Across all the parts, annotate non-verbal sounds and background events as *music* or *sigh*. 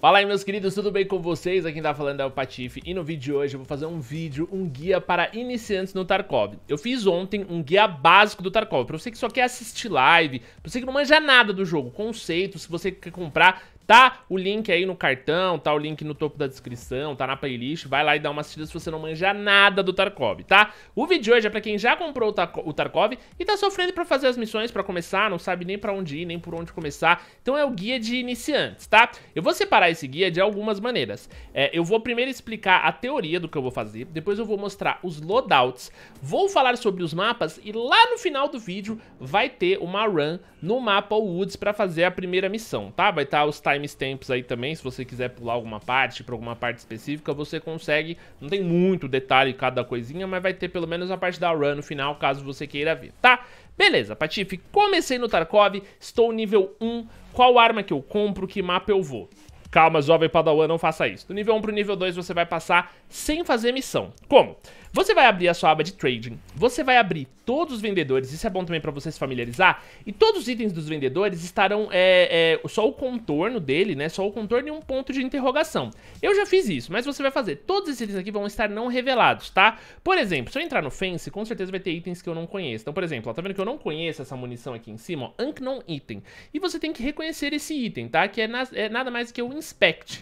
Fala aí meus queridos, tudo bem com vocês? Aqui quem tá falando é o Patife e no vídeo de hoje eu vou fazer um vídeo, um guia para iniciantes no Tarkov. Eu fiz ontem um guia básico do Tarkov, pra você que só quer assistir live, pra você que não manja nada do jogo, conceitos, se você quer comprar, Tá o link aí no cartão, tá o link no topo da descrição, tá na playlist. Vai lá e dá uma assistida se você não manja nada do Tarkov, tá? O vídeo de hoje é pra quem já comprou o, Tarkov e tá sofrendo pra fazer as missões pra começar, não sabe nem pra onde ir, nem por onde começar. Então é o guia de iniciantes, tá? Eu vou separar esse guia de algumas maneiras. É, eu vou primeiro explicar a teoria do que eu vou fazer, depois eu vou mostrar os loadouts, vou falar sobre os mapas e lá no final do vídeo vai ter uma run no mapa Woods pra fazer a primeira missão, tá? Vai estar tá os times timestamps aí também, se você quiser pular alguma parte para alguma parte específica, você consegue. Não tem muito detalhe cada coisinha, mas vai ter pelo menos a parte da run no final, caso você queira ver, tá? Beleza, Patife, comecei no Tarkov, estou nível 1, qual arma que eu compro, que mapa eu vou? Calma, jovem padawan, não faça isso. Do nível 1 pro nível 2 você vai passar sem fazer missão. Como? Como? Você vai abrir a sua aba de trading, você vai abrir todos os vendedores, isso é bom também para você se familiarizar, e todos os itens dos vendedores estarão é, é, só o contorno dele, né? Só o contorno e um ponto de interrogação. Eu já fiz isso, mas você vai fazer. Todos esses itens aqui vão estar não revelados, tá? Por exemplo, se eu entrar no Fence, com certeza vai ter itens que eu não conheço. Então, por exemplo, ó, tá vendo que eu não conheço essa munição aqui em cima, ó, Item. E você tem que reconhecer esse item, tá? Que é, na, é nada mais que o Inspect.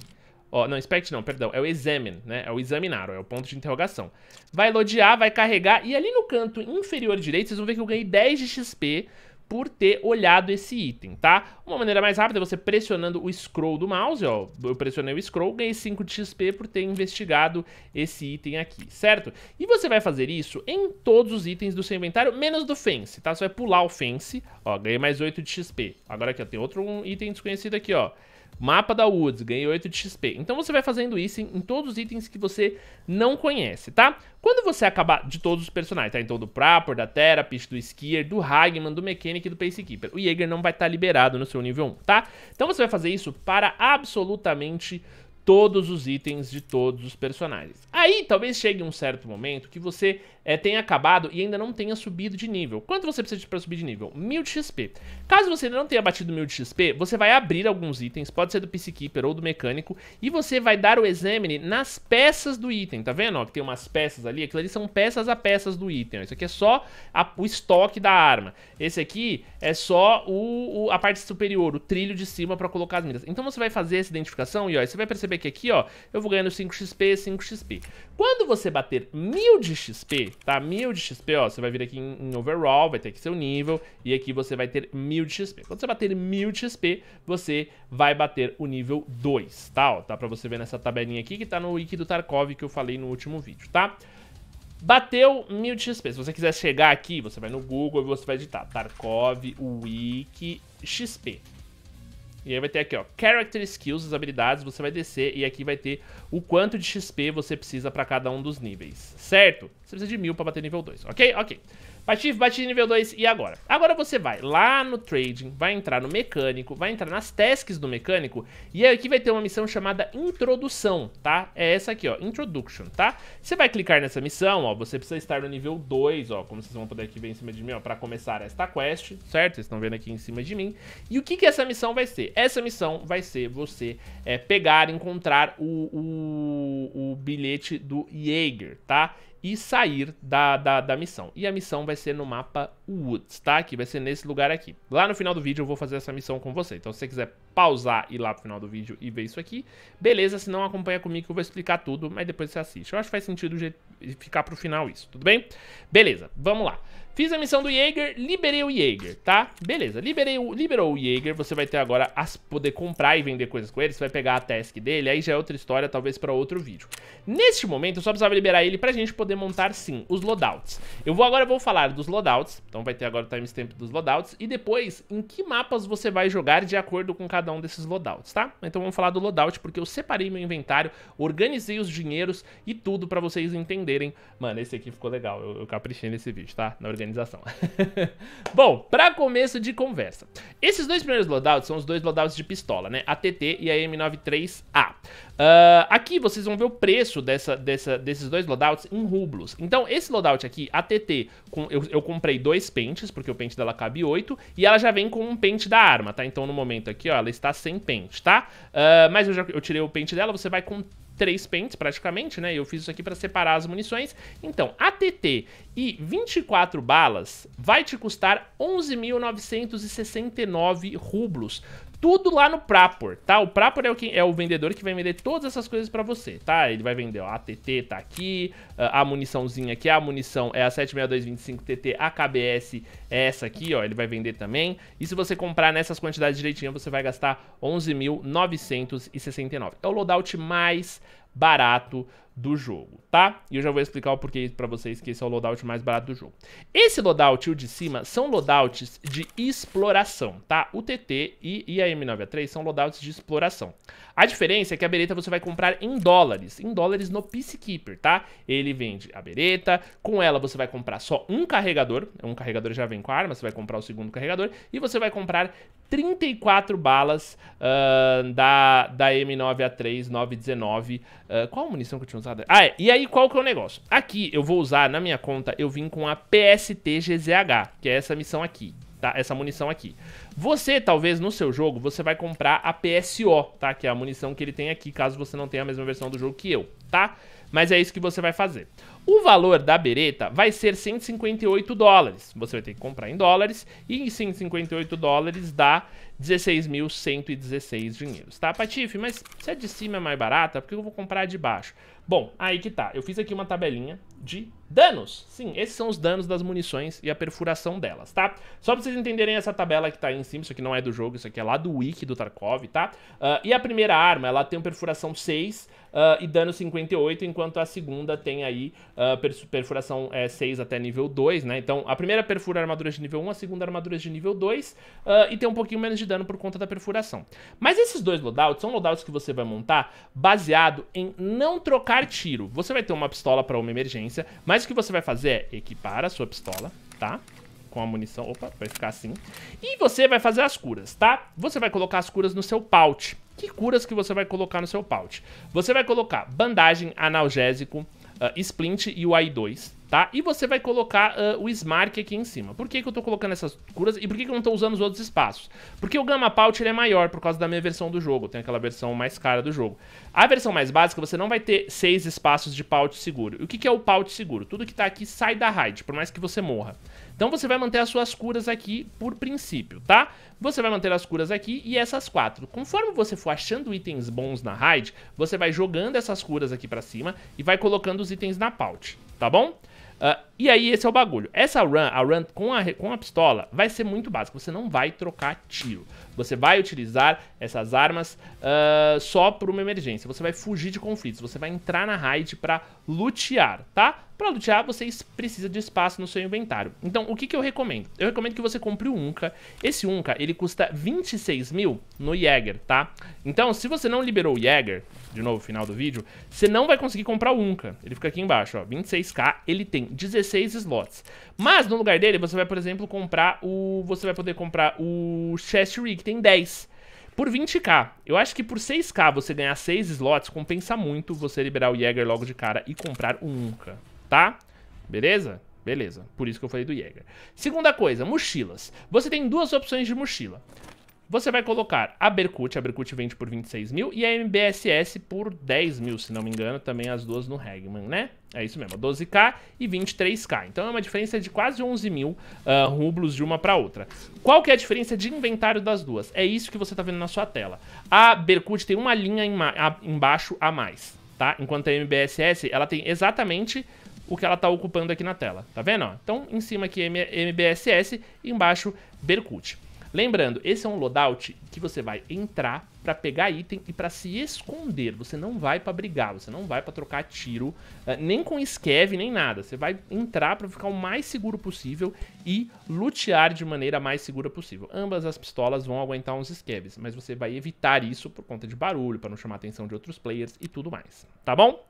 Ó, não, inspect não, perdão. É o examine, né? É o examinar, é o ponto de interrogação. Vai lodear, vai carregar. E ali no canto inferior direito, vocês vão ver que eu ganhei 10 de XP por ter olhado esse item, tá? Uma maneira mais rápida é você pressionando o scroll do mouse, ó. Eu pressionei o scroll, ganhei 5 de XP por ter investigado esse item aqui, certo? E você vai fazer isso em todos os itens do seu inventário, menos do fence, tá? Você vai pular o fence, ó, ganhei mais 8 de XP. Agora aqui, ó, tem outro item desconhecido aqui, ó. Mapa da Woods, ganhei 8 de XP. Então você vai fazendo isso em, em, todos os itens que você não conhece, tá? Quando você acabar de todos os personagens, tá? Então do Prapor, da Therapist, do Skier, do Hagman, do Mechanic e do Pacekeeper. O Jaeger não vai estar tá liberado no seu nível 1, tá? Então você vai fazer isso para absolutamente todos os itens de todos os personagens. Aí talvez chegue um certo momento que você é, tenha acabado e ainda não tenha subido de nível. Quanto você precisa para subir de nível? 1000 de XP. Caso você ainda não tenha batido 1000 de XP, você vai abrir alguns itens, pode ser do Peacekeeper ou do Mecânico, e você vai dar o exame nas peças do item, tá vendo? Ó, que tem umas peças ali, aquilo ali são peças a peças do item. Ó. Isso aqui é só a, o estoque da arma. Esse aqui é só o, o, a parte superior, o trilho de cima para colocar as miras. Então você vai fazer essa identificação e ó, você vai perceber que aqui, ó, eu vou ganhando 5 XP, 5 XP. Quando você bater 1000 de XP, tá? 1000 de XP, ó, você vai vir aqui em, em overall, vai ter aqui seu nível, e aqui você vai ter 1000 de XP. Quando você bater 1000 de XP, você vai bater o nível 2, tá? Ó, tá pra você ver nessa tabelinha aqui, que tá no wiki do Tarkov que eu falei no último vídeo, tá? Bateu 1000 de XP. Se você quiser chegar aqui, você vai no Google e você vai digitar Tarkov Wiki XP. E aí vai ter aqui, ó, Character Skills, as habilidades, você vai descer e aqui vai ter o quanto de XP você precisa pra cada um dos níveis, certo? Você precisa de mil pra bater nível 2, ok? Ok. Bati, bati de nível 2 e agora? Agora você vai lá no trading, vai entrar no mecânico, vai entrar nas tasks do mecânico e aqui vai ter uma missão chamada introdução, tá? É essa aqui, ó, introduction, tá? Você vai clicar nessa missão, ó, você precisa estar no nível 2, ó, como vocês vão poder aqui ver em cima de mim, ó, pra começar esta quest, certo? Vocês estão vendo aqui em cima de mim. E o que que essa missão vai ser? Essa missão vai ser você é, pegar, encontrar o, o, o bilhete do Jaeger, tá? e sair da, da, da, missão. E a missão vai ser no mapa Woods, tá? Que vai ser nesse lugar aqui. Lá no final do vídeo eu vou fazer essa missão com você. Então se você quiser pausar e ir lá pro final do vídeo e ver isso aqui, beleza, se não acompanha comigo que eu vou explicar tudo, mas depois você assiste. Eu acho que faz sentido ficar pro final isso, tudo bem? Beleza, vamos lá. Fiz a missão do Jaeger, liberei o Jaeger, tá? Beleza, liberei o, liberou o Jaeger, você vai ter agora as poder comprar e vender coisas com ele, você vai pegar a task dele, aí já é outra história, talvez pra outro vídeo. Neste momento, eu só precisava liberar ele pra gente poder montar, sim, os loadouts. Eu vou agora vou falar dos loadouts, então vai ter agora o timestamp dos loadouts, e depois em que mapas você vai jogar de acordo com cada um desses loadouts, tá? Então vamos falar do loadout, porque eu separei meu inventário, organizei os dinheiros e tudo pra vocês entenderem. Mano, esse aqui ficou legal, eu, eu caprichei nesse vídeo, tá? Na organização organização. *laughs* Bom, para começo de conversa. Esses dois primeiros loadouts são os dois loadouts de pistola, né? A TT e a M93A. Uh, ah, aqui vocês vão ver o preço dessa, dessa, desses dois loadouts em rublos. Então, esse loadout aqui, a TT, com, eu, eu comprei dois pentes, porque o pente dela cabe 8, e ela já vem com um pente da arma, tá? Então, no momento aqui, ó, ela está sem pente, tá? Uh, mas eu já eu tirei o pente dela, você vai com três pentes praticamente, né? Eu fiz isso aqui para separar as munições. Então, ATT e 24 balas vai te custar 11.969 rublos tudo lá no Prapor, tá? O Prapor é o, que, é o vendedor que vai vender todas essas coisas pra você, tá? Ele vai vender, ó, a TT tá aqui, a muniçãozinha aqui, a munição é a 76225TT, a KBS é essa aqui, ó, ele vai vender também. E se você comprar nessas quantidades direitinho, você vai gastar 11.969. É o loadout mais barato do jogo, tá? E eu já vou explicar o porquê para vocês que esse é o loadout mais barato do jogo. Esse loadout e o de cima são loadouts de exploração, tá? O TT e, e a M9A3 são loadouts de exploração. A diferença é que a bereta você vai comprar em dólares, em dólares no Peacekeeper, tá? Ele vende a bereta, com ela você vai comprar só um carregador, um carregador já vem com a arma, você vai comprar o segundo carregador, e você vai comprar 34 balas uh, da, da M9A3 919. Uh, qual a munição que eu tinha usado? Ah, é. E aí, qual que é o negócio? Aqui, eu vou usar, na minha conta, eu vim com a PST GZH, que é essa missão aqui, tá? Essa munição aqui. Você, talvez, no seu jogo, você vai comprar a PSO, tá? Que é a munição que ele tem aqui, caso você não tenha a mesma versão do jogo que eu, Tá? Mas é isso que você vai fazer. O valor da bereta vai ser 158 dólares. Você vai ter que comprar em dólares. E em 158 dólares dá 16.116 dinheiros, tá, Patife? Mas se a é de cima é mais barata, por que eu vou comprar a de baixo? Bom, aí que tá. Eu fiz aqui uma tabelinha de danos. Sim, esses são os danos das munições e a perfuração delas, tá? Só pra vocês entenderem essa tabela que tá aí em cima, isso aqui não é do jogo, isso aqui é lá do wiki do Tarkov, tá? Uh, e a primeira arma, ela tem perfuração 6 uh, ah, e dano 58, enquanto a segunda tem aí uh, perfuração é, 6 até nível 2, né? Então, a primeira perfura armaduras de nível 1, a segunda armaduras de nível 2 e tem um pouquinho menos de dano por conta da perfuração. Mas esses dois loadouts são loadouts que você vai montar baseado em não trocar tiro. Você vai ter uma pistola para uma emergência, mas o que você vai fazer é equipar a sua pistola, tá? Com a munição, opa, vai ficar assim. E você vai fazer as curas, tá? Você vai colocar as curas no seu pouch. Que curas que você vai colocar no seu pouch? Você vai colocar bandagem, analgésico, uh, splint e o AI2, tá? E você vai colocar uh, o Smark aqui em cima. Por que, que eu estou colocando essas curas e por que, que eu não estou usando os outros espaços? Porque o Gamma Pouch ele é maior por causa da minha versão do jogo, tem aquela versão mais cara do jogo. A versão mais básica, você não vai ter seis espaços de pouch seguro. O que, que é o pouch seguro? Tudo que está aqui sai da raid, por mais que você morra. Então você vai manter as suas curas aqui por princípio, tá? Você vai manter as curas aqui e essas quatro. Conforme você for achando itens bons na raid, você vai jogando essas curas aqui pra cima e vai colocando os itens na pouch, tá bom? Uh, e aí, esse é o bagulho. Essa run, a run com a, com a pistola, vai ser muito básica. Você não vai trocar tiro. Você vai utilizar essas armas uh, só por uma emergência. Você vai fugir de conflitos. Você vai entrar na raid pra lutear, tá? Para lutear, você precisa de espaço no seu inventário. Então, o que, que eu recomendo? Eu recomendo que você compre o Unca. Esse Unca, ele custa 26 mil no Jäger, tá? Então, se você não liberou o Jäger, de novo, final do vídeo, você não vai conseguir comprar o Unca. Ele fica aqui embaixo, ó, 26k, ele tem 16 slots. Mas, no lugar dele, você vai, por exemplo, comprar o... Você vai poder comprar o Chest Rig, que tem 10 por 20k. Eu acho que por 6k você ganhar 6 slots compensa muito você liberar o Jäger logo de cara e comprar o Unca tá? Beleza? Beleza, por isso que eu falei do Jäger. Segunda coisa, mochilas. Você tem duas opções de mochila. Você vai colocar a Berkut, a Berkut vende por 26 mil, e a MBSS por 10 mil, se não me engano, também as duas no Hagman, né? É isso mesmo, 12k e 23k. Então é uma diferença de quase 11 mil uh, rublos de uma para outra. Qual que é a diferença de inventário das duas? É isso que você está vendo na sua tela. A Berkut tem uma linha a embaixo a mais, tá? Enquanto a MBSS, ela tem exatamente o que ela está ocupando aqui na tela, tá vendo? Então, em cima aqui MBSS, embaixo Berkut. Lembrando, esse é um loadout que você vai entrar para pegar item e para se esconder. Você não vai para brigar, você não vai para trocar tiro, eh, nem com esqueve nem nada. Você vai entrar para ficar o mais seguro possível e lutear de maneira mais segura possível. Ambas as pistolas vão aguentar uns esqueves, mas você vai evitar isso por conta de barulho, para não chamar a atenção de outros players e tudo mais. Tá bom?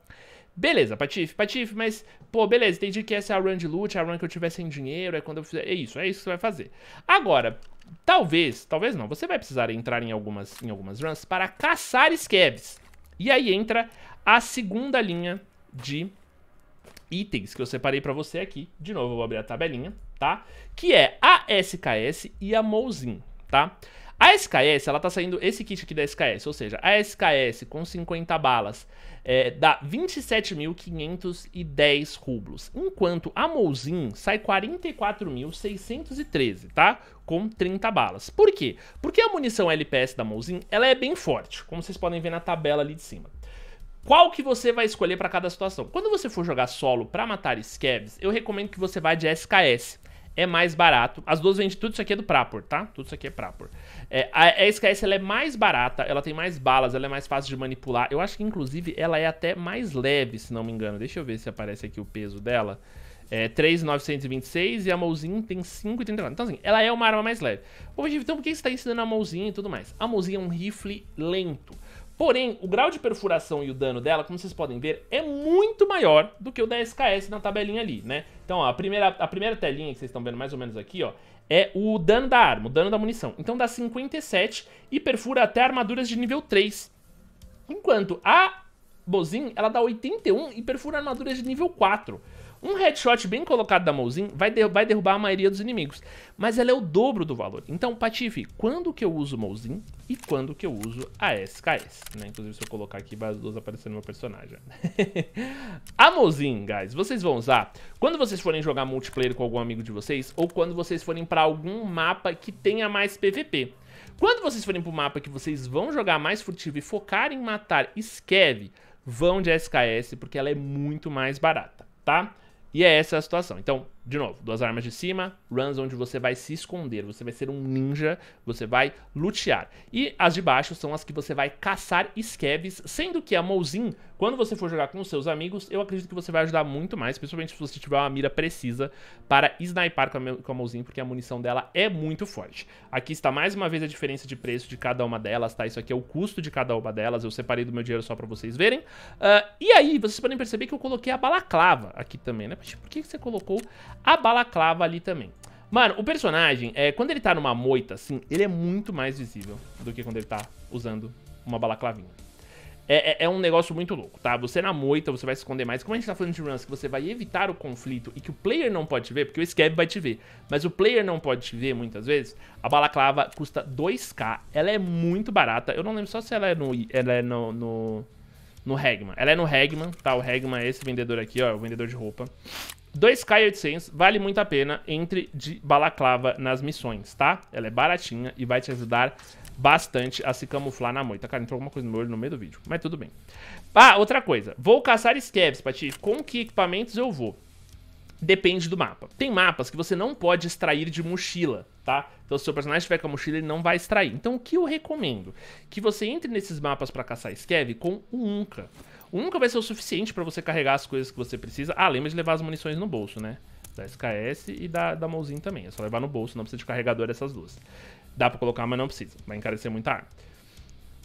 Beleza, Patife, Patife, mas, pô, beleza, entendi que essa é a run de loot, é a run que eu tiver sem dinheiro, é quando eu fizer. É isso, é isso que você vai fazer. Agora, talvez, talvez não, você vai precisar entrar em algumas, em algumas runs para caçar scabs. E aí entra a segunda linha de itens que eu separei pra você aqui. De novo, eu vou abrir a tabelinha, tá? Que é a SKS e a Mouzin, tá? A SKS, ela tá saindo esse kit aqui da SKS, ou seja, a SKS com 50 balas é, dá 27.510 rublos, enquanto a Mouzin sai 44.613, tá? Com 30 balas. Por quê? Porque a munição LPS da Mouzin, ela é bem forte, como vocês podem ver na tabela ali de cima. Qual que você vai escolher para cada situação? Quando você for jogar solo para matar scabs, eu recomendo que você vá de SKS é mais barato. As duas vendem tudo isso aqui é do Prapor, tá? Tudo isso aqui é Prapor. É, a SKS ela é mais barata, ela tem mais balas, ela é mais fácil de manipular. Eu acho que inclusive ela é até mais leve, se não me engano. Deixa eu ver se aparece aqui o peso dela. É 3,926 e a mouzinha tem 5,39. Então, assim, ela é uma arma mais leve. Bom, então por que você está ensinando a mouzinha e tudo mais? A mouzinha é um rifle lento. Porém, o grau de perfuração e o dano dela, como vocês podem ver, é muito maior do que o da SKS na tabelinha ali, né? Então, ó, a primeira, a primeira telinha que vocês estão vendo mais ou menos aqui, ó, é o dano da arma, o dano da munição. Então dá 57 e perfura até armaduras de nível 3. Enquanto a Bozin, ela dá 81 e perfura armaduras de nível 4. Um headshot bem colocado da Mouzin vai, der vai derrubar a maioria dos inimigos, mas ela é o dobro do valor. Então, Patife, quando que eu uso Mouzin e quando que eu uso a SKS? Né? Inclusive, se eu colocar aqui, vai as duas aparecendo no meu personagem. *laughs* a Mouzin, guys, vocês vão usar quando vocês forem jogar multiplayer com algum amigo de vocês ou quando vocês forem pra algum mapa que tenha mais PVP. Quando vocês forem pro mapa que vocês vão jogar mais furtivo e focar em matar Skev, vão de SKS porque ela é muito mais barata, tá? E é essa a situação. Então, de novo, duas armas de cima, runs onde você vai se esconder, você vai ser um ninja, você vai lutear. E as de baixo são as que você vai caçar escabs, sendo que a Mouzin, quando você for jogar com os seus amigos, eu acredito que você vai ajudar muito mais, principalmente se você tiver uma mira precisa para sniper com a, com a Mouzin, porque a munição dela é muito forte. Aqui está mais uma vez a diferença de preço de cada uma delas, tá? Isso aqui é o custo de cada uma delas, eu separei do meu dinheiro só para vocês verem. Uh, e aí, vocês podem perceber que eu coloquei a balaclava aqui também, né? Por que você colocou a balaclava ali também. Mano, o personagem, é, quando ele tá numa moita, assim, ele é muito mais visível do que quando ele tá usando uma balaclavinha. É, é, é, um negócio muito louco, tá? Você na moita, você vai se esconder mais. Como a gente tá falando de runs que você vai evitar o conflito e que o player não pode te ver, porque o Scab vai te ver, mas o player não pode te ver muitas vezes, a balaclava custa 2k, ela é muito barata. Eu não lembro só se ela é no... Ela é no, no... No Hagman. Ela é no Hagman, tá? O Hagman é esse vendedor aqui, ó. O vendedor de roupa. 2K800 vale muito a pena. Entre de balaclava nas missões, tá? Ela é baratinha e vai te ajudar bastante a se camuflar na moita. Cara, entrou alguma coisa no meu olho no meio do vídeo, mas tudo bem. Ah, outra coisa. Vou caçar scavs, Pati. Com que equipamentos eu vou? Depende do mapa. Tem mapas que você não pode extrair de mochila, tá? Então, se o seu personagem tiver com a mochila, ele não vai extrair. Então, o que eu recomendo? Que você entre nesses mapas para caçar scav com o Unca nunca vai ser o suficiente para você carregar as coisas que você precisa. Ah, lembra de levar as munições no bolso, né? Da SKS e da, da mãozinha também. É só levar no bolso, não precisa de carregador essas duas. Dá pra colocar, mas não precisa. Vai encarecer muita arma.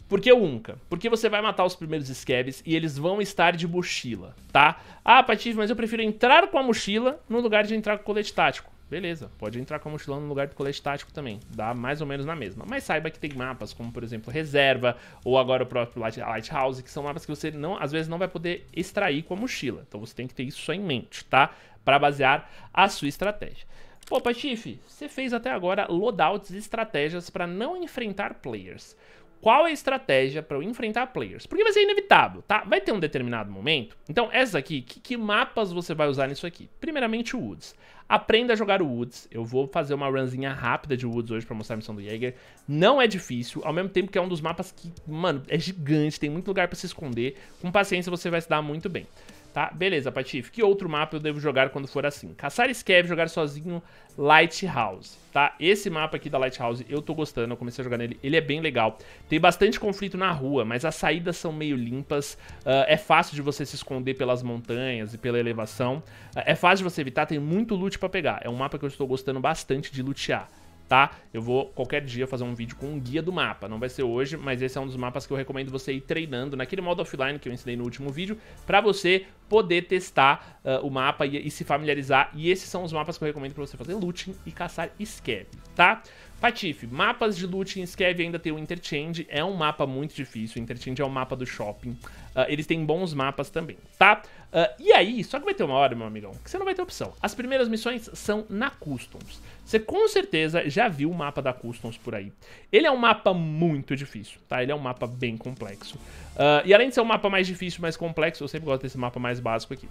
Por que o Unca? Porque você vai matar os primeiros scabs e eles vão estar de mochila, tá? Ah, Patife, mas eu prefiro entrar com a mochila no lugar de entrar com o colete tático. Beleza, pode entrar com a mochila no lugar do colete tático também. Dá mais ou menos na mesma. Mas saiba que tem mapas, como por exemplo Reserva, ou agora o próprio Light, Lighthouse, que são mapas que você não, às vezes não vai poder extrair com a mochila. Então você tem que ter isso só em mente, tá? Para basear a sua estratégia. Pô, Patife, você fez até agora loadouts e estratégias para não enfrentar players qual é a estratégia para eu enfrentar players. Porque vai ser inevitável, tá? Vai ter um determinado momento. Então, essa aqui, que, que mapas você vai usar nisso aqui? Primeiramente, o Woods. Aprenda a jogar o Woods. Eu vou fazer uma runzinha rápida de Woods hoje pra mostrar a missão do Jäger. Não é difícil, ao mesmo tempo que é um dos mapas que, mano, é gigante, tem muito lugar pra se esconder. Com paciência você vai se dar muito bem. Tá? Beleza, Patife. Que outro mapa eu devo jogar quando for assim? Caçar Skev, jogar sozinho Lighthouse, tá? Esse mapa aqui da Lighthouse eu tô gostando, eu comecei a jogar nele, ele é bem legal. Tem bastante conflito na rua, mas as saídas são meio limpas, uh, é fácil de você se esconder pelas montanhas e pela elevação, uh, é fácil de você evitar, tem muito loot pra pegar. É um mapa que eu estou gostando bastante de lutear tá? Eu vou qualquer dia fazer um vídeo com um guia do mapa, não vai ser hoje, mas esse é um dos mapas que eu recomendo você ir treinando naquele modo offline que eu ensinei no último vídeo, pra você poder testar uh, o mapa e, e, se familiarizar, e esses são os mapas que eu recomendo pra você fazer looting e caçar scab, tá? Patife, mapas de loot em Skev ainda tem o Interchange, é um mapa muito difícil, o Interchange é um mapa do shopping, uh, ah, eles têm bons mapas também, tá? Uh, e aí, só que vai ter uma hora, meu amigão, que você não vai ter opção. As primeiras missões são na Customs. Você com certeza já viu o mapa da Customs por aí. Ele é um mapa muito difícil, tá? Ele é um mapa bem complexo. Uh, e além de ser um mapa mais difícil, mais complexo, eu sempre gosto desse mapa mais básico aqui.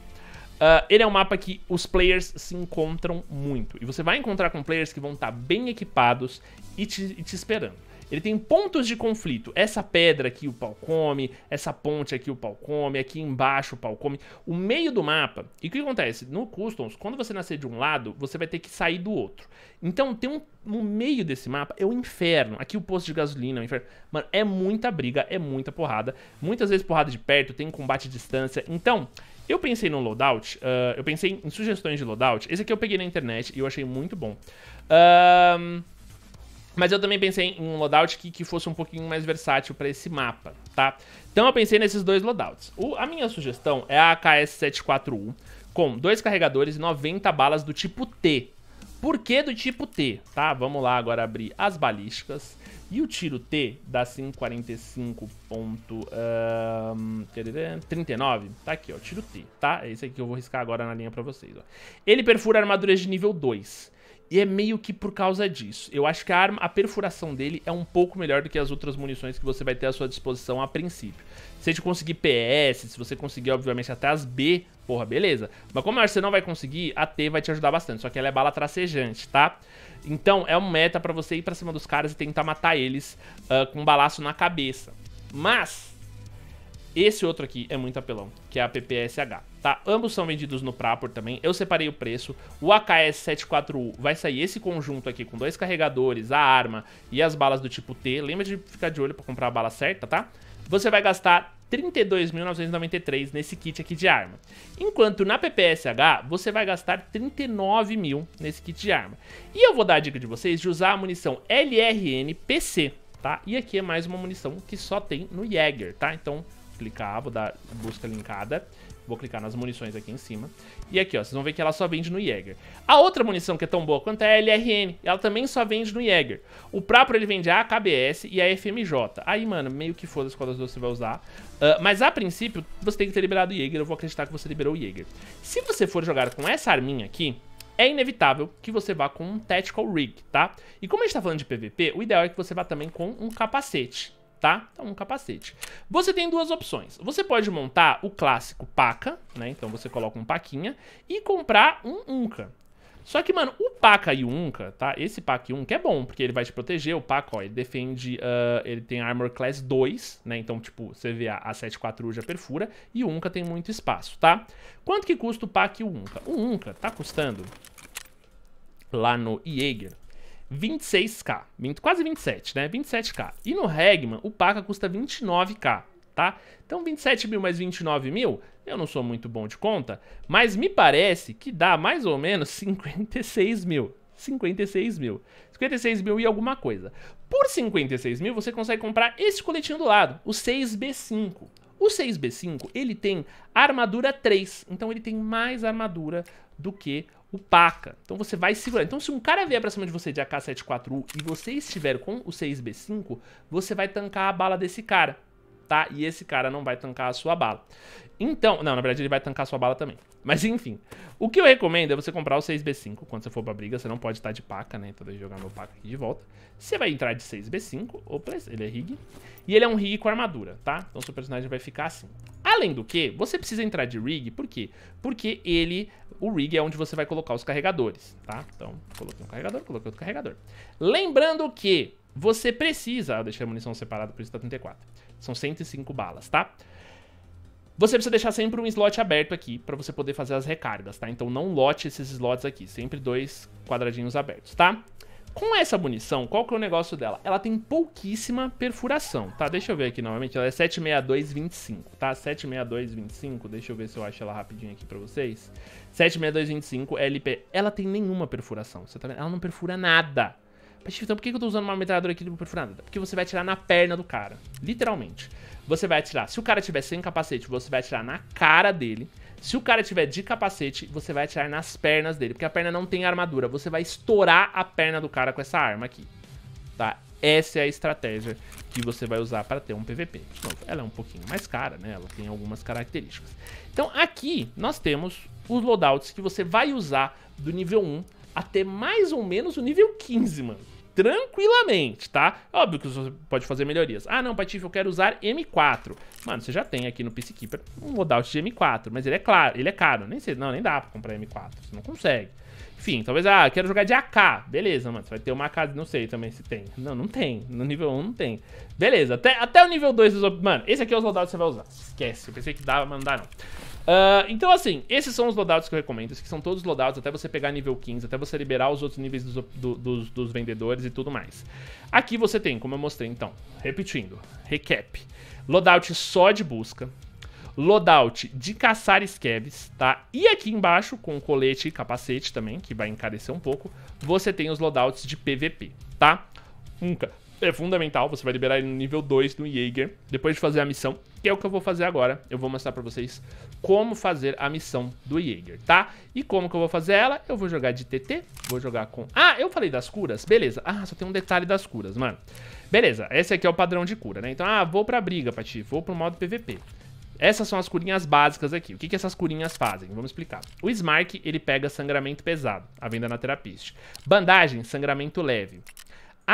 Uh, ele é um mapa que os players se encontram muito. E você vai encontrar com players que vão estar tá bem equipados e te, e te, esperando. Ele tem pontos de conflito. Essa pedra aqui o pau come, essa ponte aqui o pau come, aqui embaixo o pau come. O meio do mapa. E o que acontece? No Customs, quando você nascer de um lado, você vai ter que sair do outro. Então tem um. No meio desse mapa é o inferno. Aqui o posto de gasolina é o inferno. Mano, é muita briga, é muita porrada. Muitas vezes porrada de perto, tem combate à distância. Então. Eu pensei no loadout, uh, eu pensei em sugestões de loadout. Esse aqui eu peguei na internet e eu achei muito bom. Um... Mas eu também pensei em um loadout que, que fosse um pouquinho mais versátil para esse mapa, tá? Então eu pensei nesses dois loadouts. O, a minha sugestão é a AKS-741 com dois carregadores e 90 balas do tipo T, que do tipo T, tá? Vamos lá agora abrir as balísticas. E o tiro T dá 545.39. Um, tá aqui, ó. Tiro T, tá? É esse aqui que eu vou riscar agora na linha pra vocês, ó. Ele perfura armaduras de nível 2. E é meio que por causa disso. Eu acho que a arma, a perfuração dele é um pouco melhor do que as outras munições que você vai ter à sua disposição a princípio. Se você conseguir PS, se você conseguir, obviamente, até as B, porra, beleza. Mas como eu acho que você não vai conseguir, a T vai te ajudar bastante. Só que ela é bala tracejante, tá? Então, é um meta pra você ir pra cima dos caras e tentar matar eles uh, com um balaço na cabeça. Mas, esse outro aqui é muito apelão, que é a PPSH tá? Ambos são vendidos no Prapor também, eu separei o preço. O AKS 74U vai sair esse conjunto aqui com dois carregadores, a arma e as balas do tipo T. Lembra de ficar de olho pra comprar a bala certa, tá? Você vai gastar 32.993 nesse kit aqui de arma. Enquanto na PPSH você vai gastar 39.000 nesse kit de arma. E eu vou dar a dica de vocês de usar a munição LRN PC, tá? E aqui é mais uma munição que só tem no Jäger, tá? Então clicar, vou dar busca linkada. Vou clicar nas munições aqui em cima. E aqui, ó, vocês vão ver que ela só vende no Jäger. A outra munição que é tão boa quanto é a LRN, ela também só vende no Jäger. O próprio ele vende a AKBS e a FMJ. Aí, mano, meio que foda-se qual das duas você vai usar. Uh, mas, a princípio, você tem que ter liberado o Jäger. Eu vou acreditar que você liberou o Jäger. Se você for jogar com essa arminha aqui, é inevitável que você vá com um Tactical Rig, tá? E como a gente tá falando de PVP, o ideal é que você vá também com um capacete, tá? Então, um capacete. Você tem duas opções. Você pode montar o clássico paca, né? Então você coloca um paquinha e comprar um unca. Só que, mano, o Paca e o Unca, tá? Esse Paca e Unca é bom, porque ele vai te proteger. O Paca, ó, ele defende... Uh, ele tem Armor Class 2, né? Então, tipo, você vê a, a 74 já perfura. E o Unca tem muito espaço, tá? Quanto que custa o Paca e o Unca? O Unca tá custando... Lá no Jaeger, 26k, quase 27, né? 27k. E no Regman, o Paca custa 29k, tá? Então 27 mil mais 29 mil, eu não sou muito bom de conta, mas me parece que dá mais ou menos 56 mil. 56 mil. 56 mil e alguma coisa. Por 56 mil, você consegue comprar esse coletinho do lado, o 6B5. O 6B5, ele tem armadura 3, então ele tem mais armadura do que o Paca. Então você vai segurar. Então se um cara vier pra cima de você de AK-74U e você estiver com o 6B5, você vai tancar a bala desse cara, tá? E esse cara não vai tancar a sua bala. Então, não, na verdade ele vai tancar a sua bala também. Mas enfim, o que eu recomendo é você comprar o 6B5 quando você for pra briga. Você não pode estar de Paca, né? Então deixa eu jogar meu Paca aqui de volta. Você vai entrar de 6B5, opa, ele é rig. E ele é um rig com armadura, tá? Então seu personagem vai ficar assim. Além do que, você precisa entrar de rig, por quê? Porque ele, o rig é onde você vai colocar os carregadores, tá? Então, coloquei um carregador, coloquei outro carregador. Lembrando que você precisa... Eu ah, deixei a munição separada, por isso tá 34. São 105 balas, tá? Você precisa deixar sempre um slot aberto aqui para você poder fazer as recargas, tá? Então não lote esses slots aqui, sempre dois quadradinhos abertos, tá? Com essa munição, qual que é o negócio dela? Ela tem pouquíssima perfuração, tá? Deixa eu ver aqui novamente, ela é 76225, tá? 76225, deixa eu ver se eu acho ela rapidinho aqui pra vocês. 76225 LP, ela tem nenhuma perfuração, você tá vendo? Ela não perfura nada. Mas, então por que eu tô usando uma metralhadora aqui de nada? Porque você vai atirar na perna do cara, literalmente. Você vai atirar, se o cara tiver sem capacete, você vai atirar na cara dele. Se o cara tiver de capacete, você vai atirar nas pernas dele, porque a perna não tem armadura. Você vai estourar a perna do cara com essa arma aqui, tá? Essa é a estratégia que você vai usar para ter um PVP. ela é um pouquinho mais cara, né? Ela tem algumas características. Então aqui nós temos os loadouts que você vai usar do nível 1 até mais ou menos o nível 15, mano tranquilamente, tá? Óbvio que você pode fazer melhorias. Ah, não, Patife, eu quero usar M4. Mano, você já tem aqui no Peacekeeper um loadout de M4, mas ele é claro, ele é caro. Nem sei, não, nem dá pra comprar M4, você não consegue. Enfim, talvez, ah, quero jogar de AK. Beleza, mano, você vai ter uma AK, não sei também se tem. Não, não tem, no nível 1 não tem. Beleza, até, até o nível 2, mano, esse aqui é os loadouts que você vai usar. Esquece, eu pensei que dava, mas não dá não. Uh, então, assim, esses são os lodados que eu recomendo, que são todos lodados até você pegar nível 15, até você liberar os outros níveis dos, do, dos, dos vendedores e tudo mais. Aqui você tem, como eu mostrei, então, repetindo, recap, loadout só de busca, loadout de caçar scavs, tá? E aqui embaixo, com colete e capacete também, que vai encarecer um pouco, você tem os loadouts de PVP, tá? Nunca. É fundamental, você vai liberar ele no nível 2 do Jaeger, depois de fazer a missão, que é o que eu vou fazer agora. Eu vou mostrar pra vocês como fazer a missão do Jaeger, tá? E como que eu vou fazer ela? Eu vou jogar de TT, vou jogar com... Ah, eu falei das curas? Beleza. Ah, só tem um detalhe das curas, mano. Beleza, esse aqui é o padrão de cura, né? Então, ah, vou pra briga, Pati, vou pro modo PVP. Essas são as curinhas básicas aqui. O que, que essas curinhas fazem? Vamos explicar. O Smark, ele pega sangramento pesado, a venda na terapista. Bandagem, sangramento leve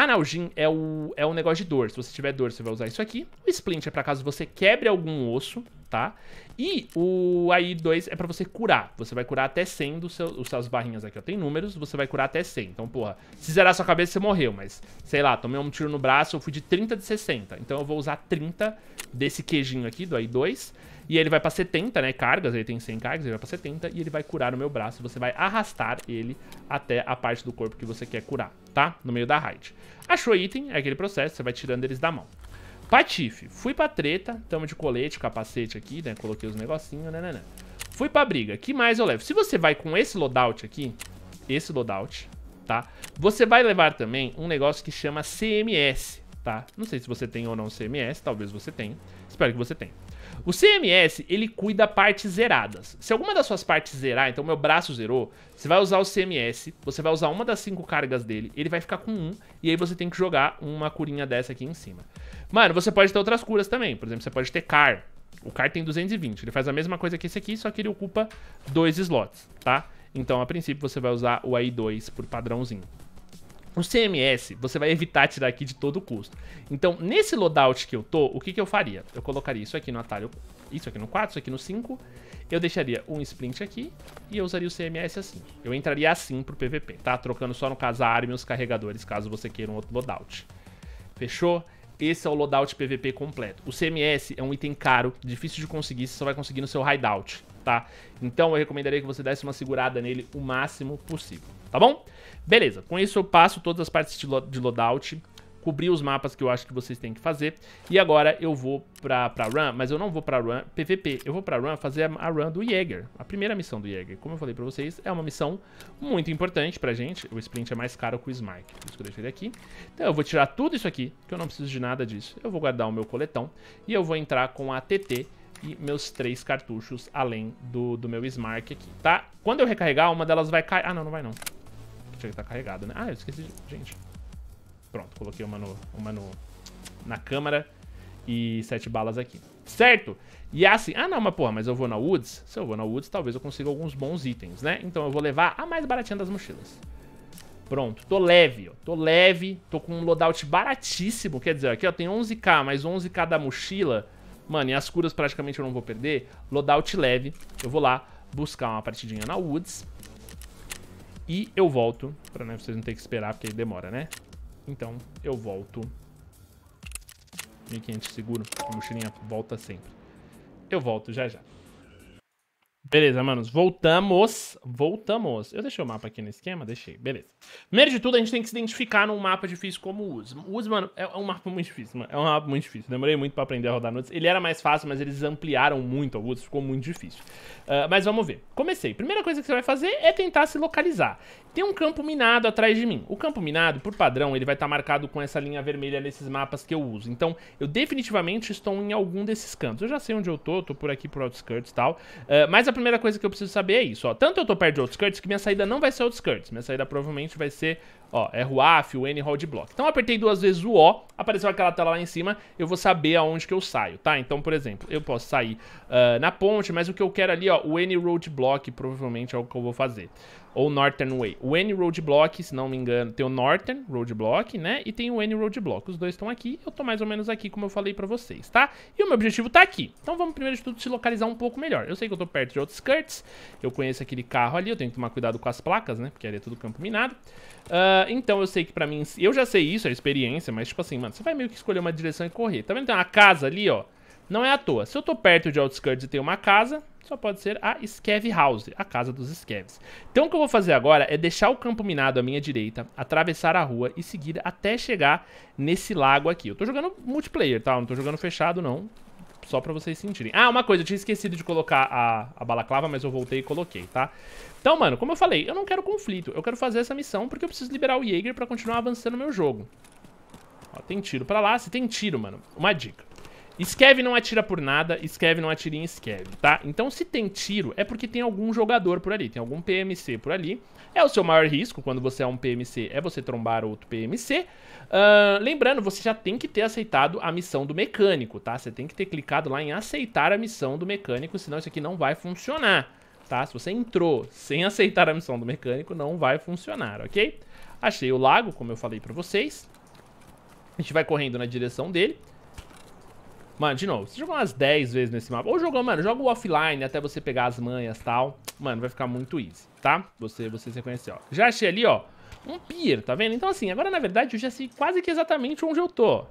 analgin é o, é o negócio de dor. Se você tiver dor, você vai usar isso aqui. O splint é pra caso você quebre algum osso, tá? E o AI2 é pra você curar. Você vai curar até 100 dos seus, os seus barrinhas aqui, Eu Tem números, você vai curar até 100. Então, porra, se zerar sua cabeça, você morreu. Mas, sei lá, tomei um tiro no braço, eu fui de 30 de 60. Então eu vou usar 30 desse queijinho aqui, do AI2. E ele vai pra 70, né, cargas, ele tem 100 cargas, ele vai pra 70 e ele vai curar o meu braço. Você vai arrastar ele até a parte do corpo que você quer curar tá? No meio da raid. Achou item, é aquele processo, você vai tirando eles da mão. Patife, fui pra treta, tamo de colete, capacete aqui, né? Coloquei os negocinhos, né, né, né. Fui pra briga, que mais eu levo? Se você vai com esse loadout aqui, esse loadout, tá? Você vai levar também um negócio que chama CMS, tá? Não sei se você tem ou não CMS, talvez você tenha, espero que você tenha. O CMS, ele cuida partes zeradas. Se alguma das suas partes zerar, então meu braço zerou, você vai usar o CMS, você vai usar uma das cinco cargas dele, ele vai ficar com um, e aí você tem que jogar uma curinha dessa aqui em cima. Mano, você pode ter outras curas também, por exemplo, você pode ter CAR. O CAR tem 220, ele faz a mesma coisa que esse aqui, só que ele ocupa dois slots, tá? Então, a princípio, você vai usar o AI2 por padrãozinho. O CMS você vai evitar tirar aqui de todo custo. Então, nesse loadout que eu tô, o que, que eu faria? Eu colocaria isso aqui no atalho, isso aqui no 4, isso aqui no 5. Eu deixaria um sprint aqui e eu usaria o CMS assim. Eu entraria assim pro PVP, tá? Trocando só no caso a arma e os carregadores, caso você queira um outro loadout. Fechou? Esse é o loadout PVP completo. O CMS é um item caro, difícil de conseguir, você só vai conseguir no seu hideout, tá? Então eu recomendaria que você desse uma segurada nele o máximo possível, tá bom? Beleza, com isso eu passo todas as partes de, de loadout, cobri os mapas que eu acho que vocês têm que fazer. E agora eu vou pra, pra run, mas eu não vou pra run PVP, eu vou pra run fazer a, a run do Jäger, a primeira missão do Jäger. Como eu falei pra vocês, é uma missão muito importante pra gente. O sprint é mais caro que o smark por isso que eu deixei ele aqui. Então eu vou tirar tudo isso aqui, que eu não preciso de nada disso. Eu vou guardar o meu coletão e eu vou entrar com a TT e meus três cartuchos além do, do meu Smark aqui, tá? Quando eu recarregar, uma delas vai cair... Ah, não, não vai não. Tinha que estar tá carregado, né? Ah, eu esqueci de... Gente... Pronto, coloquei uma, no, uma no, na câmera e sete balas aqui. Certo? E é assim, ah não, mas porra, mas eu vou na Woods? Se eu vou na Woods, talvez eu consiga alguns bons itens, né? Então eu vou levar a mais baratinha das mochilas. Pronto, tô leve, ó. Tô leve, tô com um loadout baratíssimo, quer dizer, aqui ó, tem 11k, mais 11k da mochila. Mano, e as curas praticamente eu não vou perder. Loadout leve, eu vou lá buscar uma partidinha na Woods. E eu volto, pra né, vocês não terem que esperar, porque aí demora, né? Então eu volto. 1500 seguro, mochilinha volta sempre. Eu volto já já. Beleza, manos. Voltamos. Voltamos. Eu deixei o mapa aqui no esquema? Deixei. Beleza. Primeiro de tudo, a gente tem que se identificar num mapa difícil como o Uz. O Uz, mano, é um mapa muito difícil, mano. É um mapa muito difícil. Demorei muito pra aprender a rodar noites. Ele era mais fácil, mas eles ampliaram muito o Uz. Ficou muito difícil. Uh, mas vamos ver. Comecei. Primeira coisa que você vai fazer é tentar se localizar. Tem um campo minado atrás de mim. O campo minado, por padrão, ele vai estar tá marcado com essa linha vermelha nesses mapas que eu uso. Então, eu definitivamente estou em algum desses campos. Eu já sei onde eu tô. Tô por aqui, por outskirts e tal. Uh, mas a primeira coisa que eu preciso saber é isso, ó. Tanto eu tô perto de outskirts que minha saída não vai ser outskirts. Minha saída provavelmente vai ser, ó, é RUAF, o N Hold Block. Então eu apertei duas vezes o O, apareceu aquela tela lá em cima, eu vou saber aonde que eu saio, tá? Então, por exemplo, eu posso sair uh, na ponte, mas o que eu quero ali, ó, o N Road Block provavelmente é o que eu vou fazer ou Northern Way. O N Roadblock, se não me engano, tem o Northern Roadblock, né? E tem o N Roadblock. Os dois estão aqui, eu tô mais ou menos aqui, como eu falei pra vocês, tá? E o meu objetivo tá aqui. Então vamos primeiro de tudo se localizar um pouco melhor. Eu sei que eu tô perto de outskirts, eu conheço aquele carro ali, eu tenho que tomar cuidado com as placas, né? Porque ali é tudo campo minado. Uh, então eu sei que pra mim, eu já sei isso, é experiência, mas tipo assim, mano, você vai meio que escolher uma direção e correr. Tá vendo? Tem uma casa ali, ó. Não é à toa. Se eu tô perto de outskirts e tem uma casa, só pode ser a Scav House, a casa dos Scavs. Então o que eu vou fazer agora é deixar o campo minado à minha direita, atravessar a rua e seguir até chegar nesse lago aqui. Eu tô jogando multiplayer, tá? Eu não tô jogando fechado, não. Só pra vocês sentirem. Ah, uma coisa, eu tinha esquecido de colocar a, a balaclava, mas eu voltei e coloquei, tá? Então, mano, como eu falei, eu não quero conflito. Eu quero fazer essa missão porque eu preciso liberar o Jaeger pra continuar avançando no meu jogo. Ó, tem tiro pra lá. Se tem tiro, mano, uma dica. Skev não atira por nada, Skev não atira em Skev, tá? Então se tem tiro, é porque tem algum jogador por ali, tem algum PMC por ali. É o seu maior risco, quando você é um PMC, é você trombar outro PMC. Uh, ah, lembrando, você já tem que ter aceitado a missão do mecânico, tá? Você tem que ter clicado lá em aceitar a missão do mecânico, senão isso aqui não vai funcionar, tá? Se você entrou sem aceitar a missão do mecânico, não vai funcionar, ok? Achei o lago, como eu falei pra vocês. A gente vai correndo na direção dele. Mano, de novo, você jogou umas 10 vezes nesse mapa. Ou joga, mano, joga o offline até você pegar as manhas e tal. Mano, vai ficar muito easy, tá? Você, você se conhecer, ó. Já achei ali, ó, um pier, tá vendo? Então, assim, agora, na verdade, eu já sei quase que exatamente onde eu tô.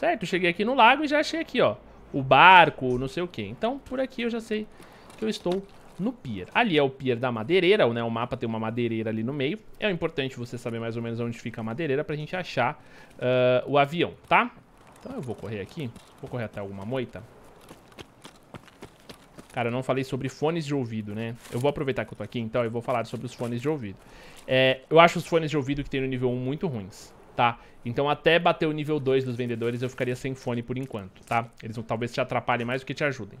Certo? cheguei aqui no lago e já achei aqui, ó, o barco, não sei o quê. Então, por aqui eu já sei que eu estou no pier. Ali é o pier da madeireira, né? O mapa tem uma madeireira ali no meio. É importante você saber mais ou menos onde fica a madeireira pra gente achar uh, o avião, tá? Então eu vou correr aqui. Vou correr até alguma moita. Cara, eu não falei sobre fones de ouvido, né? Eu vou aproveitar que eu tô aqui, então, eu vou falar sobre os fones de ouvido. É, eu acho os fones de ouvido que tem no nível 1 muito ruins, tá? Então, até bater o nível 2 dos vendedores, eu ficaria sem fone por enquanto, tá? Eles vão, talvez te atrapalhem mais do que te ajudem.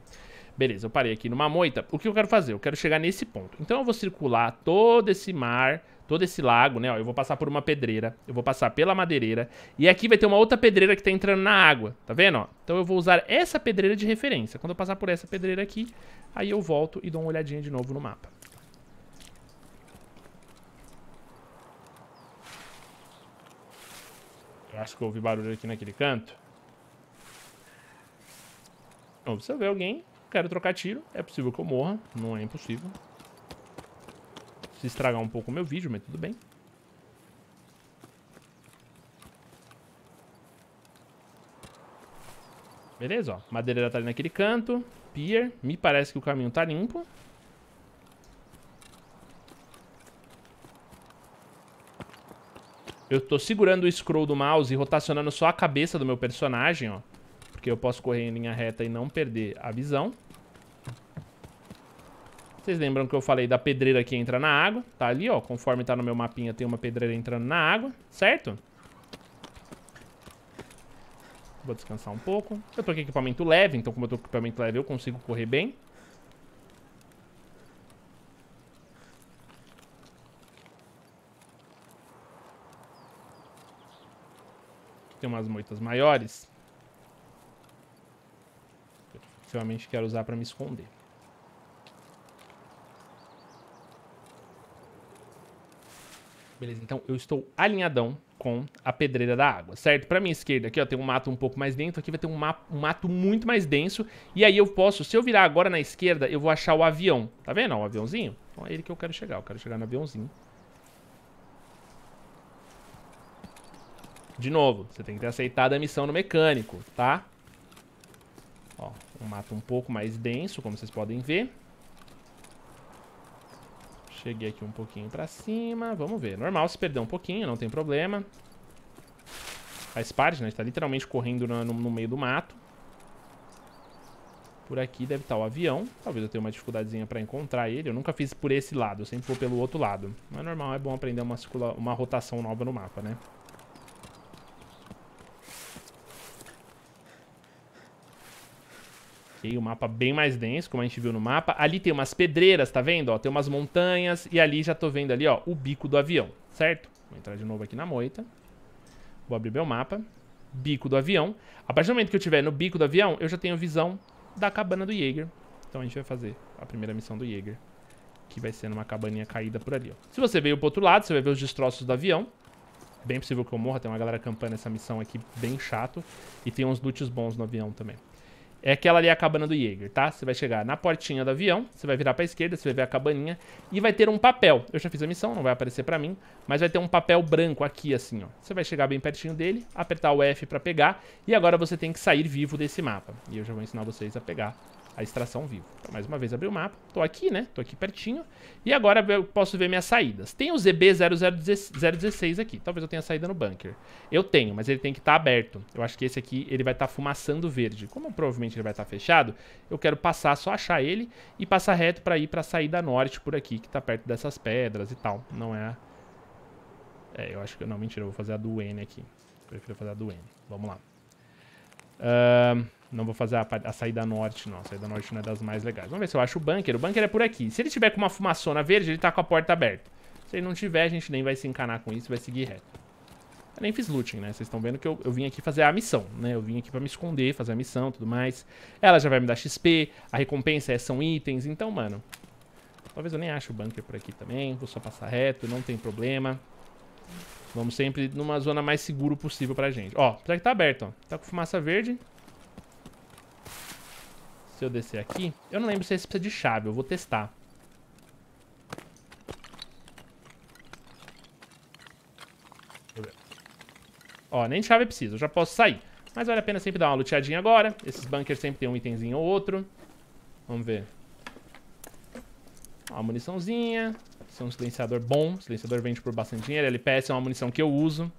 Beleza, eu parei aqui numa moita. O que eu quero fazer? Eu quero chegar nesse ponto. Então, eu vou circular todo esse mar todo esse lago, né? Ó, eu vou passar por uma pedreira, eu vou passar pela madeireira. E aqui vai ter uma outra pedreira que tá entrando na água, tá vendo? Ó? Então eu vou usar essa pedreira de referência. Quando eu passar por essa pedreira aqui, aí eu volto e dou uma olhadinha de novo no mapa. Eu acho que ouvi barulho aqui naquele canto. ver alguém, quero trocar tiro. É possível que eu morra, não é impossível estragar um pouco o meu vídeo, mas tudo bem. Beleza, ó. Madeira tá ali naquele canto. Pier. Me parece que o caminho tá limpo. Eu tô segurando o scroll do mouse e rotacionando só a cabeça do meu personagem, ó. Porque eu posso correr em linha reta e não perder a visão. Vocês lembram que eu falei da pedreira que entra na água? Tá ali, ó. Conforme tá no meu mapinha, tem uma pedreira entrando na água, certo? Vou descansar um pouco. Eu tô com equipamento leve, então como eu tô com equipamento leve, eu consigo correr bem. Tem umas moitas maiores. Eu realmente quero usar pra me esconder. Beleza, então eu estou alinhadão com a pedreira da água, certo? Pra minha esquerda aqui, ó, tem um mato um pouco mais dentro, aqui vai ter um, ma um mato muito mais denso, e aí eu posso, se eu virar agora na esquerda, eu vou achar o avião, tá vendo, ó, o aviãozinho? Então é ele que eu quero chegar, eu quero chegar no aviãozinho. De novo, você tem que ter aceitado a missão no mecânico, tá? Ó, um mato um pouco mais denso, como vocês podem ver. Cheguei aqui um pouquinho pra cima. Vamos ver. Normal se perder um pouquinho, não tem problema. Faz parte, né? A gente tá literalmente correndo no, no meio do mato. Por aqui deve estar tá o avião. Talvez eu tenha uma dificuldadezinha pra encontrar ele. Eu nunca fiz por esse lado. Eu sempre vou pelo outro lado. Mas normal, é bom aprender uma, uma rotação nova no mapa, né? o mapa bem mais denso, como a gente viu no mapa. Ali tem umas pedreiras, tá vendo? Ó, tem umas montanhas e ali já tô vendo ali, ó, o bico do avião, certo? Vou entrar de novo aqui na moita. Vou abrir meu mapa. Bico do avião. A partir do momento que eu estiver no bico do avião, eu já tenho visão da cabana do Jaeger. Então a gente vai fazer a primeira missão do Jaeger. Que vai ser numa cabaninha caída por ali, ó. Se você veio pro outro lado, você vai ver os destroços do avião. Bem possível que eu morra, tem uma galera campando essa missão aqui bem chato. E tem uns loots bons no avião também. É aquela ali é a cabana do Jaeger, tá? Você vai chegar na portinha do avião, você vai virar pra esquerda, você vai ver a cabaninha e vai ter um papel. Eu já fiz a missão, não vai aparecer pra mim, mas vai ter um papel branco aqui, assim, ó. Você vai chegar bem pertinho dele, apertar o F pra pegar e agora você tem que sair vivo desse mapa. E eu já vou ensinar vocês a pegar a extração vivo. Então, mais uma vez, abri o mapa. Tô aqui, né? Tô aqui pertinho. E agora eu posso ver minhas saídas. Tem o zb 0016 aqui. Talvez eu tenha saída no bunker. Eu tenho, mas ele tem que estar tá aberto. Eu acho que esse aqui, ele vai estar tá fumaçando verde. Como provavelmente ele vai estar tá fechado, eu quero passar, só achar ele e passar reto pra ir pra saída norte por aqui, que tá perto dessas pedras e tal. Não é... É, eu acho que... Não, mentira, eu vou fazer a do N aqui. Prefiro fazer a do N. Vamos lá. Uh, não vou fazer a, a, saída norte, não. A saída norte não é das mais legais. Vamos ver se eu acho o bunker. O bunker é por aqui. Se ele tiver com uma fumaçona verde, ele tá com a porta aberta. Se ele não tiver, a gente nem vai se encanar com isso, vai seguir reto. Eu nem fiz looting, né? Vocês estão vendo que eu, eu, vim aqui fazer a missão, né? Eu vim aqui pra me esconder, fazer a missão tudo mais. Ela já vai me dar XP, a recompensa é, são itens, então, mano... Talvez eu nem ache o bunker por aqui também, vou só passar reto, não tem problema. Vamos sempre numa zona mais segura possível pra gente. Ó, apesar que tá aberto, ó. Tá com fumaça verde. Se eu descer aqui... Eu não lembro se esse precisa de chave. Eu vou testar. Ó, nem chave precisa. Eu já posso sair. Mas vale a pena sempre dar uma luteadinha agora. Esses bunkers sempre tem um itemzinho ou outro. Vamos ver. Ó, muniçãozinha. Esse é um silenciador bom. O silenciador vende por bastante dinheiro. LPS é uma munição que eu uso.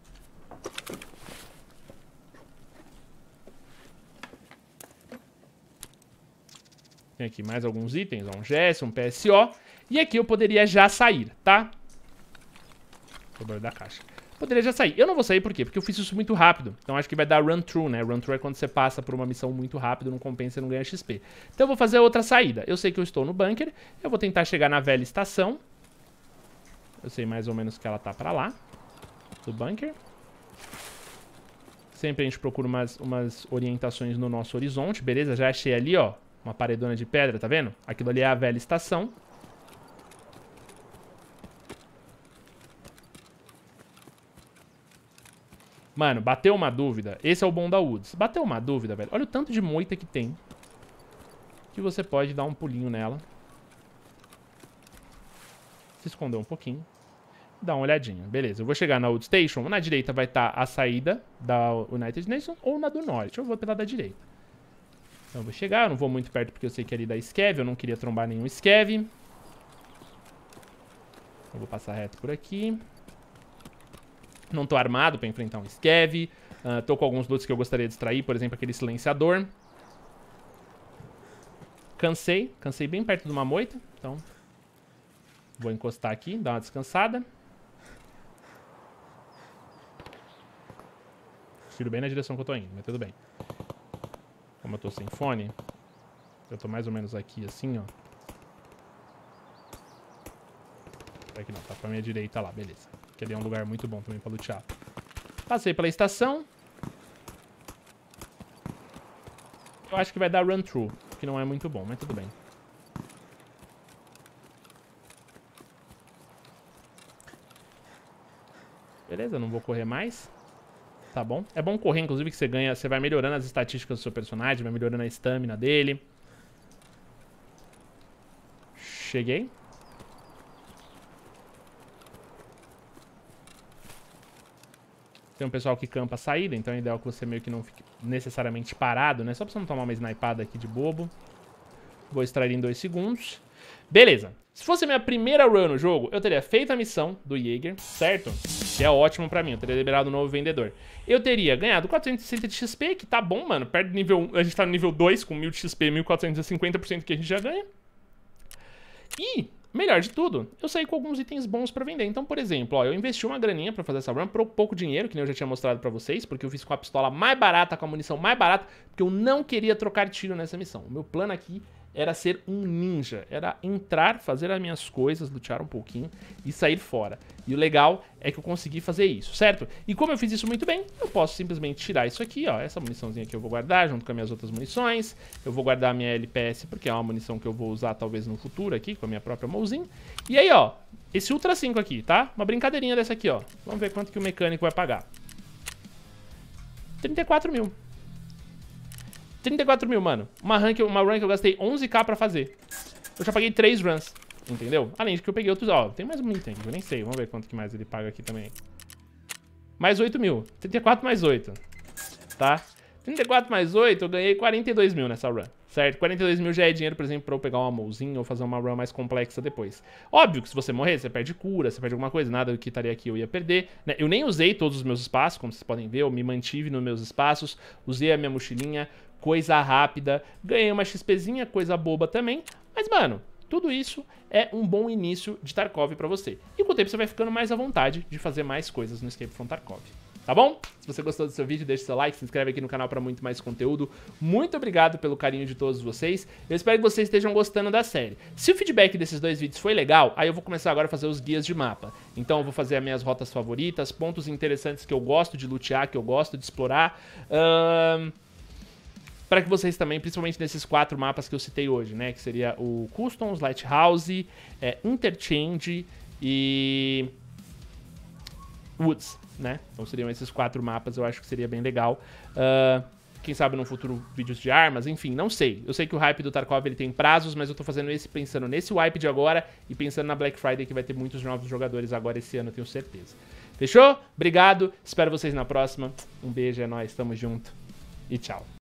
Tem aqui mais alguns itens, um GS, um PSO. E aqui eu poderia já sair, tá? Sobrou da caixa. Poderia já sair. Eu não vou sair por quê? Porque eu fiz isso muito rápido. Então acho que vai dar run through, né? Run through é quando você passa por uma missão muito rápido, não compensa e não ganha XP. Então eu vou fazer outra saída. Eu sei que eu estou no bunker. Eu vou tentar chegar na velha estação. Eu sei mais ou menos que ela tá pra lá. Do bunker. Sempre a gente procura umas, umas orientações no nosso horizonte. Beleza, já achei ali, ó. Uma paredona de pedra, tá vendo? Aquilo ali é a velha estação. Mano, bateu uma dúvida. Esse é o bom da Woods. Bateu uma dúvida, velho. Olha o tanto de moita que tem. Que você pode dar um pulinho nela se esconder um pouquinho. Dá uma olhadinha. Beleza, eu vou chegar na Old Station. Na direita vai estar tá a saída da United Nations ou na do norte. Eu vou pela da direita. Então eu vou chegar, eu não vou muito perto porque eu sei que é ali da Skev. Eu não queria trombar nenhum Skev. Eu vou passar reto por aqui. Não tô armado pra enfrentar um Skev. Uh, tô com alguns loots que eu gostaria de extrair, por exemplo, aquele silenciador. Cansei, cansei bem perto de uma moita, então Vou encostar aqui, dar uma descansada. Tiro bem na direção que eu tô indo, mas tudo bem. Como eu tô sem fone, eu tô mais ou menos aqui assim, ó. Aqui não, tá pra minha direita lá, beleza. Que ali é um lugar muito bom também pra lutear. Passei pela estação. Eu acho que vai dar run-through, que não é muito bom, mas tudo bem. Beleza, não vou correr mais. Tá bom. É bom correr, inclusive, que você ganha... Você vai melhorando as estatísticas do seu personagem, vai melhorando a estamina dele. Cheguei. Tem um pessoal que campa a saída, então é ideal que você meio que não fique necessariamente parado, né? Só pra você não tomar uma snipada aqui de bobo. Vou extrair em dois segundos. Beleza. Se fosse minha primeira run no jogo, eu teria feito a missão do Jaeger, certo? Isso é ótimo pra mim. Eu teria liberado um novo vendedor. Eu teria ganhado 460 de XP, que tá bom, mano. Perto do nível 1. A gente tá no nível 2 com 1000 de XP, 1450% que a gente já ganha. E Melhor de tudo, eu saí com alguns itens bons para vender. Então, por exemplo, ó, eu investi uma graninha para fazer essa run por pouco dinheiro, que nem eu já tinha mostrado para vocês, porque eu fiz com a pistola mais barata, com a munição mais barata, porque eu não queria trocar tiro nessa missão. O meu plano aqui era ser um ninja, era entrar, fazer as minhas coisas, lutear um pouquinho e sair fora. E o legal é que eu consegui fazer isso, certo? E como eu fiz isso muito bem, eu posso simplesmente tirar isso aqui, ó. Essa muniçãozinha aqui eu vou guardar junto com as minhas outras munições. Eu vou guardar a minha LPS porque é uma munição que eu vou usar talvez no futuro aqui com a minha própria mousin. E aí, ó, esse Ultra 5 aqui, tá? Uma brincadeirinha dessa aqui, ó. Vamos ver quanto que o mecânico vai pagar. 34 mil. 34 mil, mano. Uma run, que, uma run que eu gastei 11k pra fazer. Eu já paguei 3 runs, entendeu? Além de que eu peguei outros... Ó, tem mais um item, eu nem sei. Vamos ver quanto que mais ele paga aqui também. Mais 8 mil. 34 mais 8, tá? 34 mais 8, eu ganhei 42 mil nessa run. Certo? 42 mil já é dinheiro, por exemplo, pra eu pegar uma mouzinha ou fazer uma run mais complexa depois. Óbvio que se você morrer, você perde cura, você perde alguma coisa, nada que estaria aqui eu ia perder. Né? Eu nem usei todos os meus espaços, como vocês podem ver, eu me mantive nos meus espaços, usei a minha mochilinha, coisa rápida, ganhei uma XPzinha, coisa boba também. Mas, mano, tudo isso é um bom início de Tarkov para você. E com o tempo você vai ficando mais à vontade de fazer mais coisas no Escape from Tarkov. Tá bom? Se você gostou do seu vídeo, deixa seu like, se inscreve aqui no canal para muito mais conteúdo. Muito obrigado pelo carinho de todos vocês. Eu espero que vocês estejam gostando da série. Se o feedback desses dois vídeos foi legal, aí eu vou começar agora a fazer os guias de mapa. Então eu vou fazer as minhas rotas favoritas, pontos interessantes que eu gosto de lutear, que eu gosto de explorar. Ahn para que vocês também, principalmente nesses quatro mapas que eu citei hoje, né? Que seria o Customs, Lighthouse, é, Interchange e Woods, né? Então seriam esses quatro mapas, eu acho que seria bem legal. Uh, quem sabe no futuro vídeos de armas, enfim, não sei. Eu sei que o hype do Tarkov ele tem prazos, mas eu tô fazendo esse pensando nesse wipe de agora e pensando na Black Friday que vai ter muitos novos jogadores agora esse ano, tenho certeza. Fechou? Obrigado, espero vocês na próxima. Um beijo, é nóis, tamo junto e tchau.